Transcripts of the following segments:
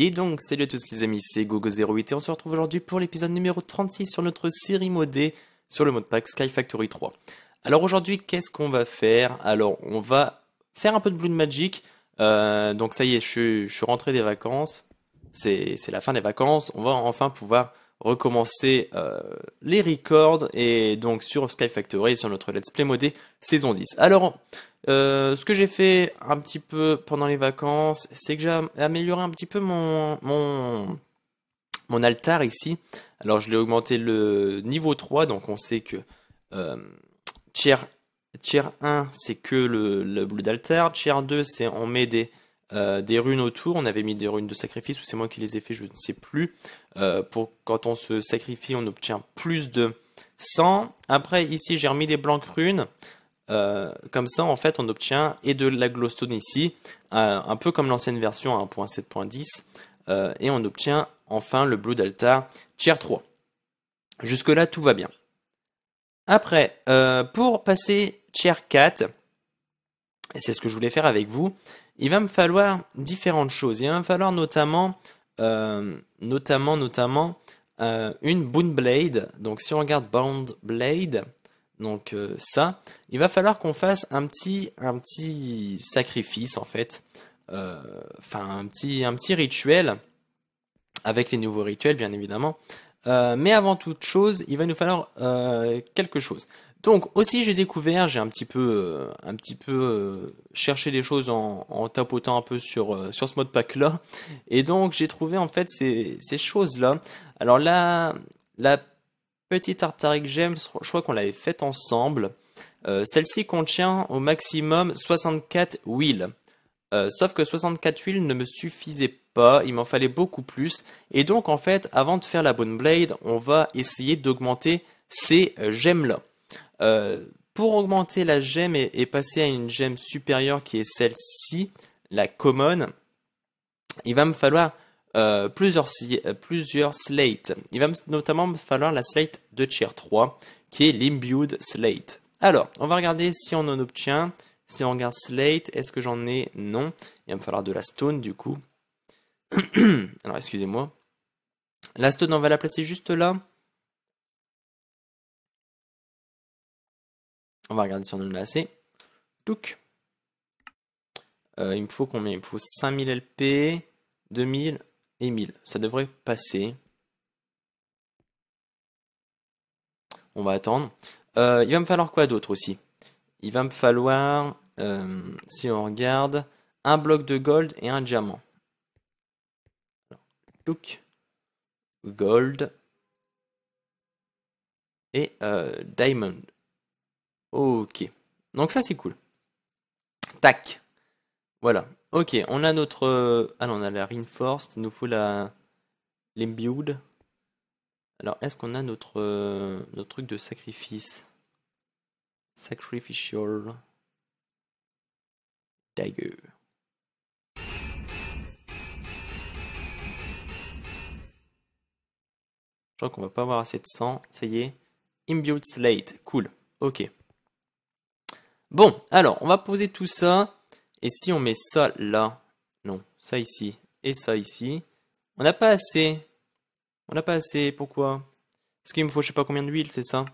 Et donc, salut à tous les amis, c'est Gogo08 et on se retrouve aujourd'hui pour l'épisode numéro 36 sur notre série modée sur le modpack Sky Factory 3. Alors aujourd'hui, qu'est-ce qu'on va faire Alors, on va faire un peu de blue Magic. Euh, donc ça y est, je, suis rentré des vacances. C'est la fin des vacances. On va enfin pouvoir recommencer euh, les records et donc sur Sky Factory, sur notre Let's Play modé saison 10. Alors, euh, ce que j'ai fait un petit peu pendant les vacances, c'est que j'ai amélioré un petit peu mon, mon, altar ici. Alors je l'ai augmenté le niveau 3, donc on sait que tier, tier 1 c'est que le, le bleu d'altar, tier 2 c'est on met des, euh, des runes autour, on avait mis des runes de sacrifice, ou c'est moi qui les ai fait, je ne sais plus. Euh, pour quand on se sacrifie, on obtient plus de 100. Après ici j'ai remis des blancs runes. Euh, comme ça, en fait, on obtient et de la glowstone ici, euh, un peu comme l'ancienne version 1.7.10, euh, et on obtient enfin le Blue Delta tier 3. Jusque-là, tout va bien. Après, pour passer tier 4, et c'est ce que je voulais faire avec vous, il va me falloir différentes choses. Il va me falloir notamment, notamment, notamment une Boon Blade. Donc si on regarde Bound Blade, donc euh, ça, il va falloir qu'on fasse un petit, un petit sacrifice en fait, euh, enfin un, petit, un petit rituel, avec les nouveaux rituels bien évidemment. Euh, mais avant toute chose, il va nous falloir quelque chose. Donc aussi j'ai découvert, j'ai un petit peu, un petit peu cherché des choses en, tapotant un peu sur, sur ce mode pack là. Et donc j'ai trouvé en fait ces, ces choses là. Alors là, la petite tartaric gem, je crois qu'on l'avait faite ensemble. Euh, celle-ci contient au maximum 64 huiles. Euh, sauf que 64 huiles ne me suffisaient pas, il m'en fallait beaucoup plus. Et donc en fait, avant de faire la Bone Blade, on va essayer d'augmenter ces gemmes-là. Euh, pour augmenter la gemme et, et, passer à une gemme supérieure qui est celle-ci, la common, il va me falloir euh, plusieurs, euh, plusieurs slates. Il va notamment falloir la slate de tier 3, qui est l'imbued slate. Alors, on va regarder si on en obtient. Si on regarde slate, est-ce que j'en ai Non. Il va me falloir de la stone, du coup. Alors, excusez-moi. La stone, on va la placer juste là. On va regarder si on en a assez. Touc. Euh, il me faut combien Il me faut 5000 LP, 2000. Émile. Ça devrait passer. On va attendre. Euh, il va me falloir quoi d'autre aussi Il va me falloir, euh, si on regarde, un bloc de gold et un diamant. Look. Gold. Et euh, diamond. Ok. Donc ça c'est cool. Tac. Voilà. Ok, on a notre... Euh, ah non, on a la Reinforced, il nous faut la... L'Imbued. Alors, est-ce qu'on a notre, euh, notre truc de sacrifice Sacrificial Dagger. Je crois qu'on va pas avoir assez de sang, ça y est. Imbued Slate, cool, ok. Bon, alors, on va poser tout ça. Et si on met ça là, non, ça ici et ça ici, on n'a pas assez. On n'a pas assez, pourquoi Parce qu'il me faut je sais pas combien d'huile, c'est ça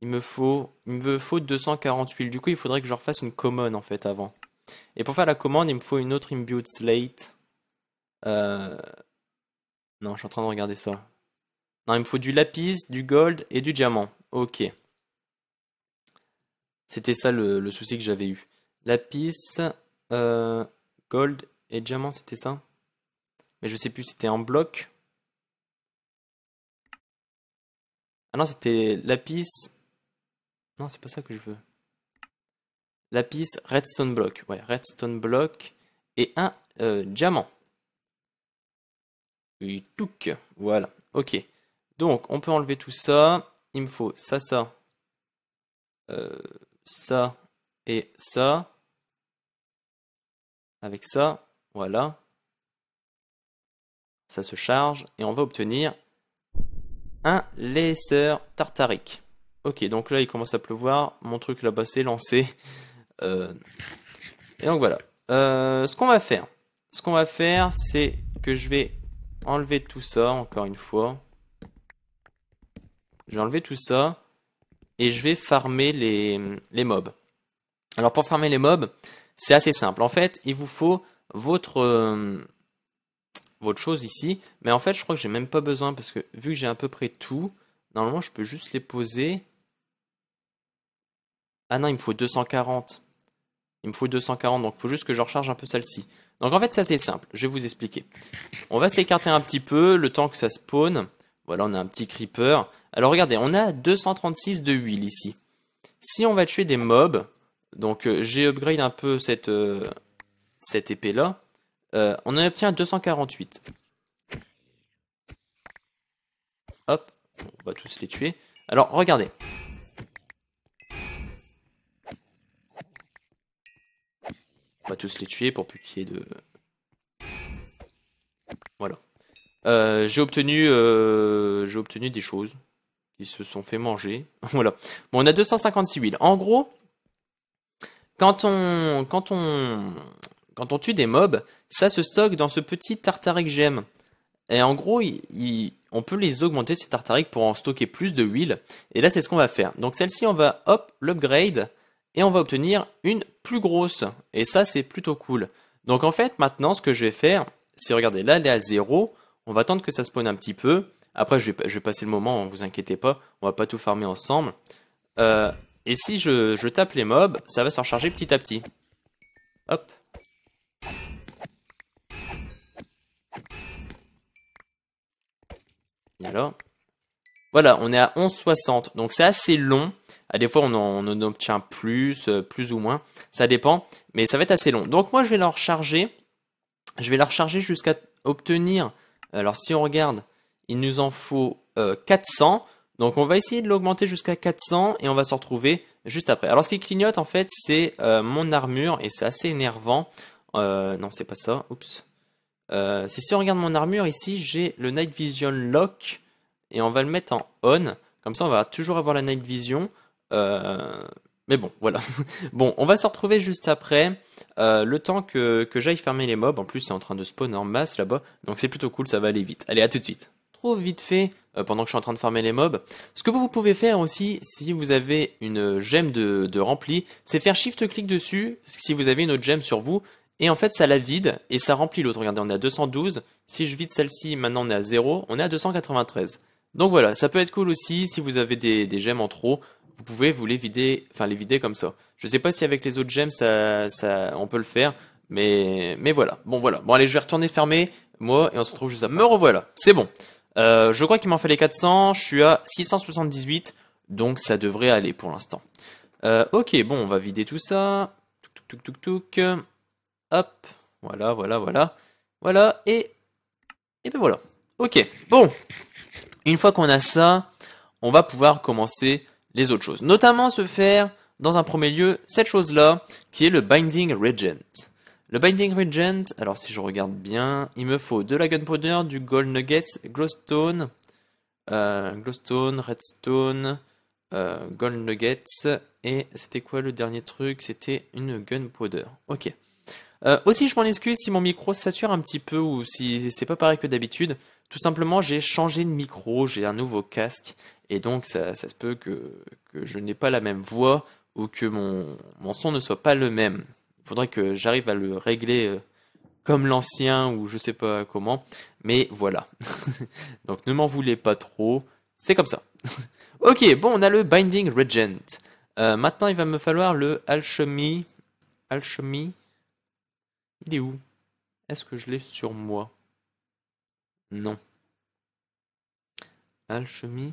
Il me faut il me faut 240 huiles. Du coup, il faudrait que je refasse une commande en fait avant. Et pour faire la commande, il me faut une autre imbued slate. Euh... Non, je suis en train de regarder ça. Non, il me faut du lapis, du gold et du diamant. Ok. C'était ça le souci que j'avais eu. Lapis, euh, gold et diamant, c'était ça Mais je sais plus, c'était en bloc. Ah non, c'était lapis. Non, c'est pas ça que je veux. Lapis, redstone block. Ouais, redstone block et un euh, diamant. Oui, Voilà, ok. Donc, on peut enlever tout ça. Il me faut ça, ça, euh, ça et ça. Avec ça, voilà. Ça se charge et on va obtenir un laisseur tartarique. Ok, donc là il commence à pleuvoir. Mon truc là-bas s'est lancé. Euh, et donc voilà. Euh, ce qu'on va faire, ce qu'on va faire, c'est que je vais enlever tout ça encore une fois. J'ai enlevé tout ça et je vais farmer les, les mobs. Alors pour farmer les mobs, c'est assez simple. En fait, il vous faut votre, euh, votre chose ici. Mais en fait, je crois que j'ai même pas besoin parce que vu que j'ai à peu près tout, normalement, je peux juste les poser. Ah non, il me faut 240. Il me faut 240, donc il faut juste que je recharge un peu celle-ci. Donc en fait, c'est assez simple. Je vais vous expliquer. On va s'écarter un petit peu le temps que ça spawn. Voilà, on a un petit creeper. Alors regardez, on a 236 de huile ici. Si on va tuer des mobs, donc euh, j'ai upgrade un peu cette, euh, cette épée là. Euh, on en obtient 248. Hop, on va tous les tuer. Alors regardez. On va tous les tuer pour plus qu'il y ait de... Voilà. j'ai obtenu, j'ai obtenu des choses qui se sont fait manger. voilà. Bon, on a 256 huiles. En gros, quand on, quand on, quand on tue des mobs, ça se stocke dans ce petit tartaric gemme. Et en gros, on peut les augmenter ces tartariques pour en stocker plus de huile. Et là, c'est ce qu'on va faire. Donc celle-ci, on va hop l'upgrade et on va obtenir une plus grosse. Et ça, c'est plutôt cool. Donc en fait, maintenant, ce que je vais faire, c'est regarder là, elle est à zéro. On va attendre que ça spawn un petit peu. Après, je vais, passer le moment, hein, vous inquiétez pas. On va pas tout farmer ensemble. Euh, et si je, tape les mobs, ça va se recharger petit à petit. Hop. Et alors Voilà, on est à 11,60. Donc c'est assez long. À des fois, on en, obtient plus, euh, plus ou moins. Ça dépend. Mais ça va être assez long. Donc moi, je vais la recharger. Je vais la recharger jusqu'à obtenir... Alors si on regarde, il nous en faut 400. Euh, donc on va essayer de l'augmenter jusqu'à 400 et on va se retrouver juste après. Alors ce qui clignote en fait c'est euh, mon armure et c'est assez énervant. Euh, non c'est pas ça, oups. Euh, si on regarde mon armure ici j'ai le Night Vision Lock et on va le mettre en On. Comme ça on va toujours avoir la Night Vision. mais bon voilà. bon on va se retrouver juste après. le temps que, que j'aille fermer les mobs. En plus c'est en train de spawn en masse là-bas. Donc c'est plutôt cool ça va aller vite. Allez à tout de suite. Trop vite fait euh, pendant que je suis en train de farmer les mobs. Ce que vous pouvez faire aussi, si vous avez une gemme de, rempli, c'est faire shift-clic dessus, si vous avez une autre gemme sur vous, et en fait ça la vide, et ça remplit l'autre. Regardez, on est à 212, si je vide celle-ci, maintenant on est à 0, on est à 293. Donc voilà, ça peut être cool aussi, si vous avez des, gemmes en trop, vous pouvez vous les vider, enfin les vider comme ça. Je sais pas si avec les autres gemmes ça, ça, on peut le faire, mais, mais voilà. Bon voilà, bon allez, je vais retourner fermer, moi, et on se retrouve juste à... Me revoilà, c'est bon euh, je crois qu'il m'en les 400, je suis à 678, donc ça devrait aller pour l'instant. Euh, ok, bon, on va vider tout ça. Hop, voilà, voilà, voilà. Voilà, et... Et ben voilà. Ok, bon. Une fois qu'on a ça, on va pouvoir commencer les autres choses. Notamment se faire, dans un premier lieu, cette chose-là, qui est le Binding Regent. Le Binding Regent, alors si je regarde bien, il me faut de la Gunpowder, du Gold Nuggets, Glowstone, euh, Glowstone, Redstone, euh, Gold Nuggets, et c'était quoi le dernier truc C'était une Gunpowder. Ok. Euh, aussi, je m'en excuse si mon micro sature un petit peu ou si c'est pas pareil que d'habitude. Tout simplement, j'ai changé de micro, j'ai un nouveau casque, et donc ça, se peut que, je n'ai pas la même voix ou que mon son ne soit pas le même faudrait que j'arrive à le régler euh, comme l'ancien ou je sais pas comment. Mais voilà. Donc ne m'en voulez pas trop. C'est comme ça. ok, bon, on a le Binding Regent. Euh, maintenant, il va me falloir le Alchemy. Alchemy. Il est où Est-ce que je l'ai sur moi Non. Alchemy.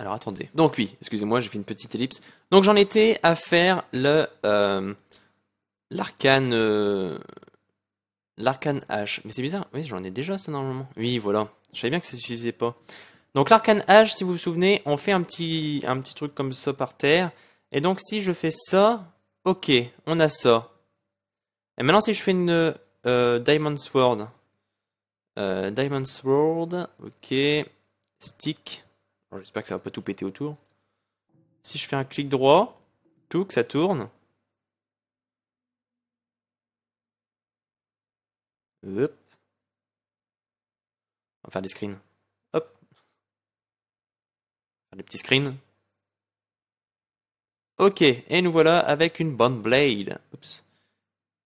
Alors attendez. Donc oui, excusez-moi, j'ai fait une petite ellipse. Donc j'en étais à faire le euh, l'arcane euh, l'arcane H. Mais c'est bizarre. Oui, j'en ai déjà ça normalement. Oui, voilà. Je savais bien que ça suffisait pas. Donc l'arcane H, si vous vous souvenez, on fait un petit un petit truc comme ça par terre. Et donc si je fais ça, ok, on a ça. Et maintenant si je fais une euh, Diamond Sword, Diamond Sword, ok, stick. J'espère que ça va pas tout péter autour. Si je fais un clic droit, tout, que ça tourne. Hop. On va faire des screens. Hop. Faire des petits screens. Ok, et nous voilà avec une Bone Blade.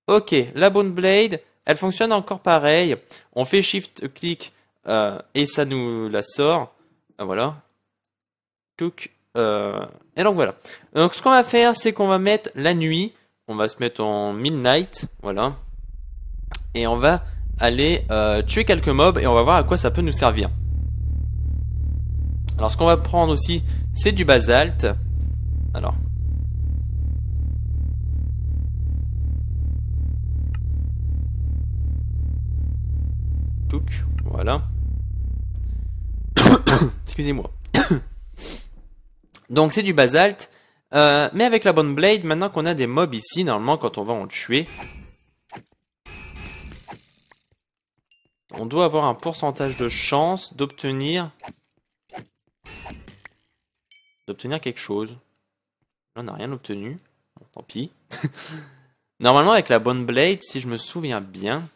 Ok, la Bone Blade, elle fonctionne encore pareil. On fait shift clic euh, et ça nous la sort. Euh, voilà. Euh, et donc voilà. Donc ce qu'on va faire, c'est qu'on va mettre la nuit. On va se mettre en midnight, voilà. Et on va aller euh, tuer quelques mobs et on va voir à quoi ça peut nous servir. Alors ce qu'on va prendre aussi, c'est du basalte. Alors. voilà. Excusez-moi. Donc c'est du basalte. Euh, mais avec la bonne blade, maintenant qu'on a des mobs ici, normalement quand on va en tuer, on doit avoir un pourcentage de chance d'obtenir d'obtenir quelque chose. Là, on n'a rien obtenu. Bon, tant pis. Normalement, avec la bonne blade, si je me souviens bien,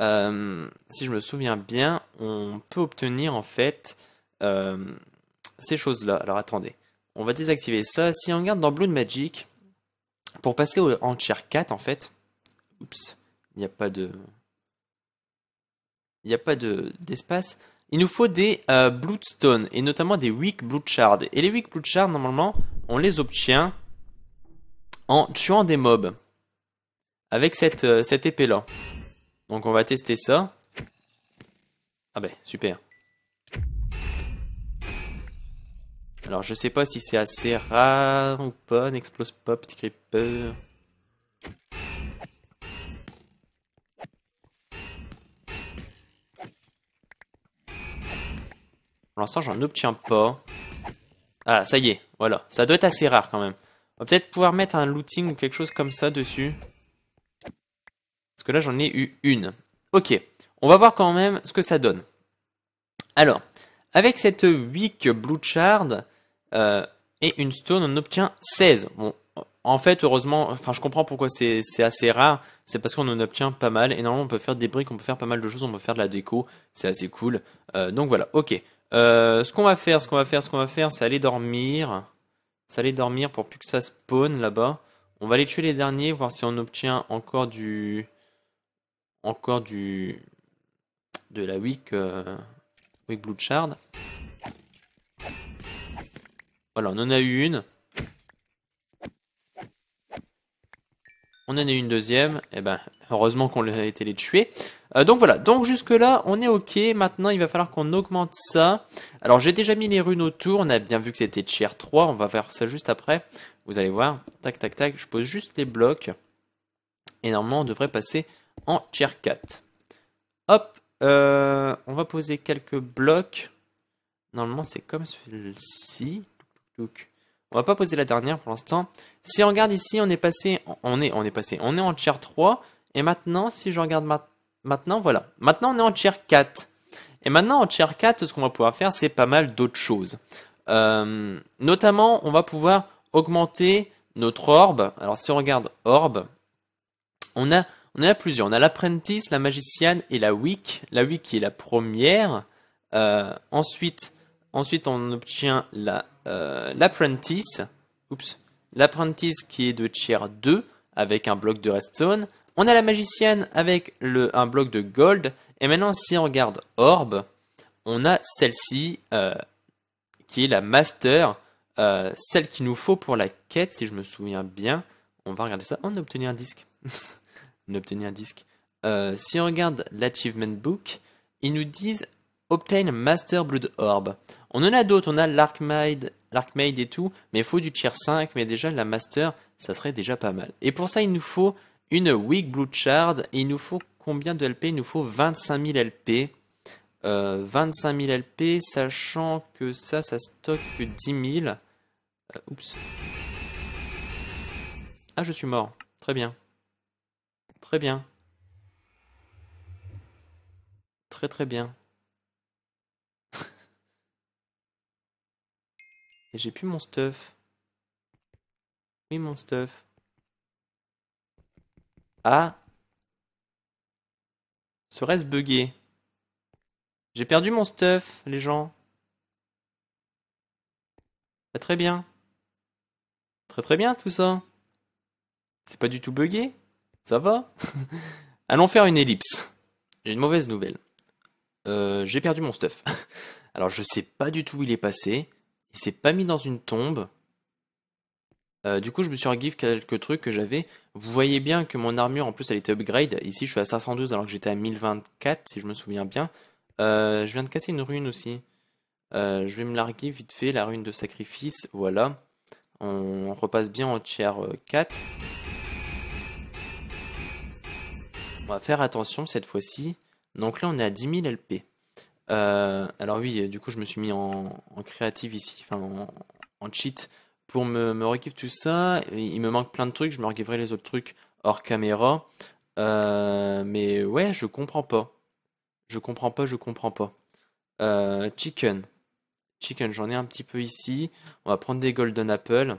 euh, si je me souviens bien, on peut obtenir en fait euh, ces choses-là. Alors attendez on va désactiver ça. Si on regarde dans Blood Magic, pour passer au, en 4, en fait, oups, il n'y a pas de. Il n'y a pas d'espace. il nous faut des euh, Bloodstones et notamment des Weak Blood Shards. Et les Weak Blood Shards, normalement, on les obtient en tuant des mobs. Avec cette, euh, épée-là. Donc on va tester ça. Ah ben, bah, super. Alors je sais pas si c'est assez rare ou pas, n'explose pas petit creeper. Pour l'instant j'en obtiens pas. Ah ça y est, voilà, ça doit être assez rare quand même. On va peut-être pouvoir mettre un looting ou quelque chose comme ça dessus. Parce que là j'en ai eu une. Ok, on va voir quand même ce que ça donne. Alors, avec cette weak blue shard, euh, et une stone, on obtient 16. Bon, en fait, heureusement, enfin, je comprends pourquoi c'est assez rare. C'est parce qu'on en obtient pas mal. Et normalement, on peut faire des briques, on peut faire pas mal de choses, on peut faire de la déco. C'est assez cool. Euh, donc voilà, ok. Euh, ce qu'on va faire, ce qu'on va faire, ce qu'on va faire, c'est aller dormir. C'est aller dormir pour plus que ça spawn là-bas. On va aller tuer les derniers, voir si on obtient encore du... Encore du... De la wick... Wick Blue Shard. Voilà, on en a eu une. On en a eu une deuxième. Et eh ben, heureusement qu'on a été les tuer. Euh, donc voilà, donc jusque là, on est ok. Maintenant, il va falloir qu'on augmente ça. Alors, j'ai déjà mis les runes autour. On a bien vu que c'était tier 3. On va faire ça juste après. Vous allez voir. Tac, tac, tac. Je pose juste les blocs. Et normalement, on devrait passer en tier 4. Hop. Euh, on va poser quelques blocs. Normalement, c'est comme celui-ci. On va pas poser la dernière pour l'instant. Si on regarde ici, on est passé, on est, on est passé, on est en tier 3. Et maintenant, si je regarde maintenant, voilà. Maintenant, on est en tier 4. Et maintenant, en tier 4, ce qu'on va pouvoir faire, c'est pas mal d'autres choses. Euh, notamment, on va pouvoir augmenter notre orbe. Alors, si on regarde orbe, on a, on a plusieurs. On a l'apprentice, la magicienne et la wick. La wick qui est la première. Euh, ensuite, ensuite, on obtient la euh, l'apprentice, oups, l'apprentice qui est de tier 2 avec un bloc de redstone. On a la magicienne avec le, un bloc de gold. Et maintenant, si on regarde orb, on a celle-ci euh, qui est la master, euh, celle qu'il nous faut pour la quête, si je me souviens bien. On va regarder ça. on a un disque. on a obtenu un disque. si on regarde l'achievement book, ils nous disent obtain Master Blood Orb. On en a d'autres, on a l'Arkmaid, et tout, mais il faut du tier 5, mais déjà la Master, ça serait déjà pas mal. Et pour ça, il nous faut une Weak Blood Shard, il nous faut combien de LP Il nous faut 25 000 LP. 25 000 LP, sachant que ça, ça stocke 10 000. Euh, oups. Ah, je suis mort. Très bien. Très bien. Très très bien. Et j'ai plus mon stuff. Oui, mon stuff. Ah Serait-ce bugué. J'ai perdu mon stuff, les gens. très bien. Très très bien tout ça. C'est pas du tout bugué. Ça va Allons faire une ellipse. J'ai une mauvaise nouvelle. Euh, j'ai perdu mon stuff. Alors je sais pas du tout où il est passé il s'est pas mis dans une tombe. Euh, du coup, je me suis regif quelques trucs que j'avais. Vous voyez bien que mon armure, en plus, elle était upgrade. Ici, je suis à 512 alors que j'étais à 1024, si je me souviens bien. Euh, je viens de casser une rune aussi. Euh, je vais me larguer vite fait, la rune de sacrifice, voilà. On repasse bien en tier 4. On va faire attention cette fois-ci. Donc là, on est à 10 000 LP. Euh, alors oui, du coup, je me suis mis en, créative ici, enfin en, cheat, pour me, me tout ça. Il me manque plein de trucs, je me regiverai les autres trucs hors caméra. Euh, mais ouais, je comprends pas. Je comprends pas, je comprends pas. Euh, chicken. Chicken, j'en ai un petit peu ici. On va prendre des golden apple.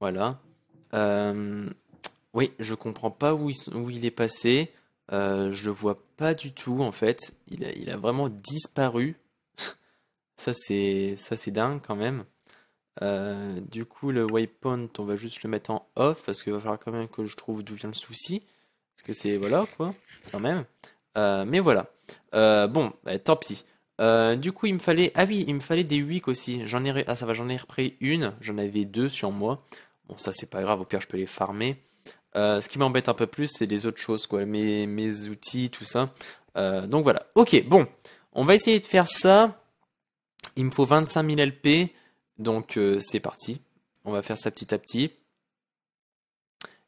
Voilà. oui, je comprends pas où où il est passé. Euh, je le vois pas du tout en fait. Il a, vraiment disparu. ça c'est ça c'est dingue quand même. Euh, du coup le waypoint on va juste le mettre en off parce qu'il va falloir quand même que je trouve d'où vient le souci. Parce que c'est voilà quoi quand même. Euh, mais voilà. bon, bah, tant pis. du coup il me fallait ah il me fallait des wicks aussi. J'en ai ah ça va j'en ai repris une. J'en avais deux sur moi. Bon ça c'est pas grave au pire je peux les farmer. Euh, ce qui m'embête un peu plus, c'est les autres choses, quoi, mes, mes outils, tout ça. Euh, donc voilà. Ok, bon, on va essayer de faire ça. Il me faut 25 000 LP, donc euh, c'est parti. On va faire ça petit à petit.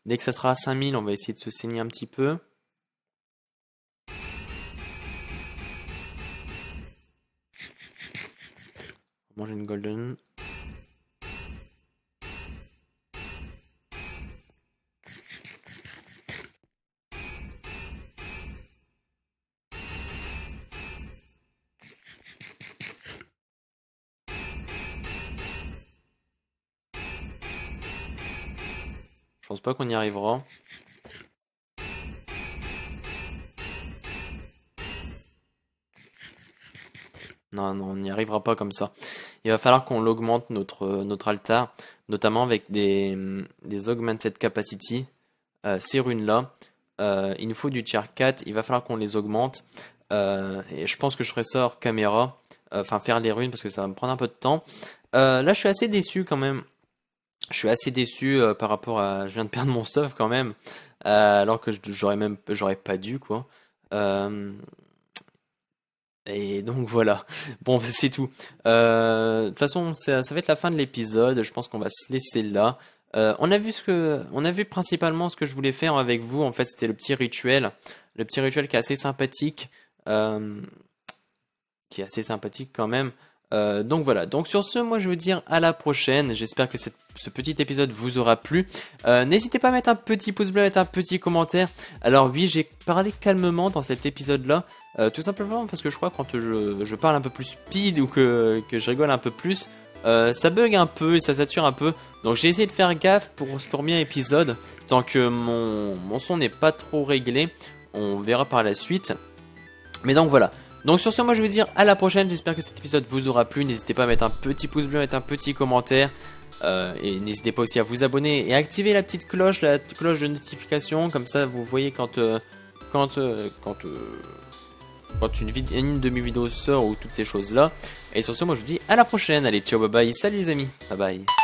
Dès que ça sera à 5000, on va essayer de se saigner un petit peu. Manger une golden. qu'on y arrivera. Non, non, on n'y arrivera pas comme ça. Il va falloir qu'on augmente notre, euh, notre altar, notamment avec des, mm, des augmented capacity. Euh, ces runes-là, euh, il nous faut du tier 4, il va falloir qu'on les augmente. et je pense que je ferai ça hors caméra, enfin faire les runes parce que ça va me prendre un peu de temps. là, je suis assez déçu quand même je suis assez déçu euh, par rapport à. Je viens de perdre mon stuff quand même, euh, alors que j'aurais même j'aurais pas dû quoi. Euh, et donc voilà. Bon, c'est tout. de toute façon, ça, va être la fin de l'épisode. Je pense qu'on va se laisser là. on a vu ce que, on a vu principalement ce que je voulais faire avec vous. En fait, c'était le petit rituel, le petit rituel qui est assez sympathique, qui est assez sympathique quand même. Euh, donc voilà, donc sur ce, moi je vous dire à la prochaine, j'espère que ce petit épisode vous aura plu. Euh, n'hésitez pas à mettre un petit pouce bleu, à mettre un petit commentaire. Alors oui, j'ai parlé calmement dans cet épisode-là, euh, tout simplement parce que je crois que quand je, parle un peu plus speed ou que, je rigole un peu plus, ça bug un peu et ça sature un peu. Donc j'ai essayé de faire gaffe pour ce premier épisode, tant que mon, mon son n'est pas trop réglé, on verra par la suite. Mais donc voilà. Donc sur ce, moi je vous dire à la prochaine. J'espère que cet épisode vous aura plu. N'hésitez pas à mettre un petit pouce bleu, mettre un petit commentaire. Euh, et n'hésitez pas aussi à vous abonner et à activer la petite cloche, la cloche de notification. Comme ça, vous voyez quand euh, quand euh, quand quand une, une demi-vidéo sort ou toutes ces choses là. Et sur ce, moi je vous dis à la prochaine. Allez, ciao, bye bye. Salut les amis, bye bye.